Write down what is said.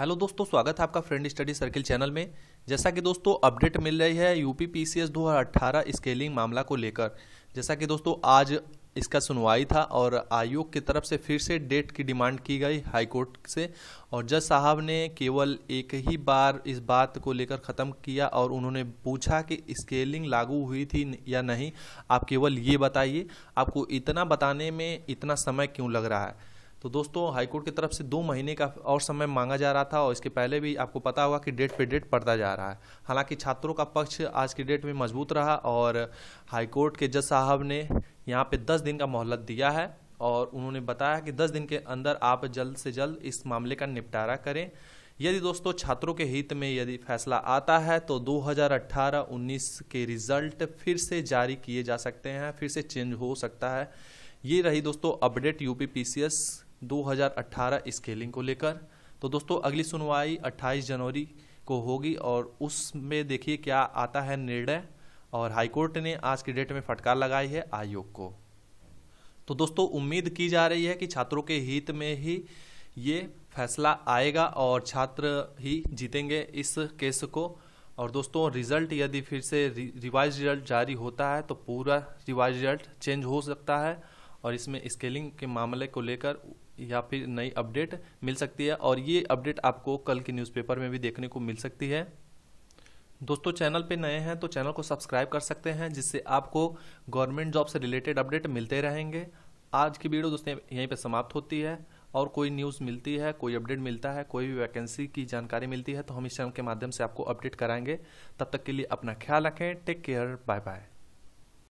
hello दोस्तों स्वागत है आपका फ्रेंड स्टडी सर्किल चैनल में जैसा कि दोस्तों अपडेट मिल रही है यूपी पीसीएस 2018 स्केलिंग मामला को लेकर जैसा कि दोस्तों आज इसका सुनवाई था और आयोग की तरफ से फिर से डेट की डिमांड की गई हाईकोर्ट से और जज साहब ने केवल एक ही बार इस बात को लेकर ख़त्म किया और उन्होंने पूछा कि स्केलिंग लागू हुई थी या नहीं आप केवल ये बताइए आपको इतना बताने में इतना समय क्यों लग रहा है तो दोस्तों हाईकोर्ट की तरफ से दो महीने का और समय मांगा जा रहा था और इसके पहले भी आपको पता होगा कि डेट पे डेट पड़ता जा रहा है हालांकि छात्रों का पक्ष आज की डेट में मजबूत रहा और हाईकोर्ट के जज साहब ने यहाँ पे दस दिन का मोहलत दिया है और उन्होंने बताया कि दस दिन के अंदर आप जल्द से जल्द इस मामले का निपटारा करें यदि दोस्तों छात्रों के हित में यदि फैसला आता है तो 2018-19 के रिजल्ट फिर से जारी किए जा सकते हैं फिर से चेंज हो सकता है ये रही दोस्तों अपडेट यूपी पीसीएस 2018 स्केलिंग को लेकर तो दोस्तों अगली सुनवाई 28 जनवरी को होगी और उसमें देखिए क्या आता है निर्णय और हाईकोर्ट ने आज की डेट में फटकार लगाई है आयोग को तो दोस्तों उम्मीद की जा रही है कि छात्रों के हित में ही ये फैसला आएगा और छात्र ही जीतेंगे इस केस को और दोस्तों रिजल्ट यदि फिर से रिवाइज रिजल्ट जारी होता है तो पूरा रिवाइज रिजल्ट चेंज हो सकता है और इसमें स्केलिंग के मामले को लेकर या फिर नई अपडेट मिल सकती है और ये अपडेट आपको कल के न्यूज़पेपर में भी देखने को मिल सकती है दोस्तों चैनल पे नए हैं तो चैनल को सब्सक्राइब कर सकते हैं जिससे आपको गवर्नमेंट जॉब से रिलेटेड अपडेट मिलते रहेंगे आज की वीडियो दोस्तों यहीं पे समाप्त होती है और कोई न्यूज़ मिलती है कोई अपडेट मिलता है कोई भी वैकेंसी की जानकारी मिलती है तो हम इस चैनल के माध्यम से आपको अपडेट कराएंगे तब तक के लिए अपना ख्याल रखें टेक केयर बाय बाय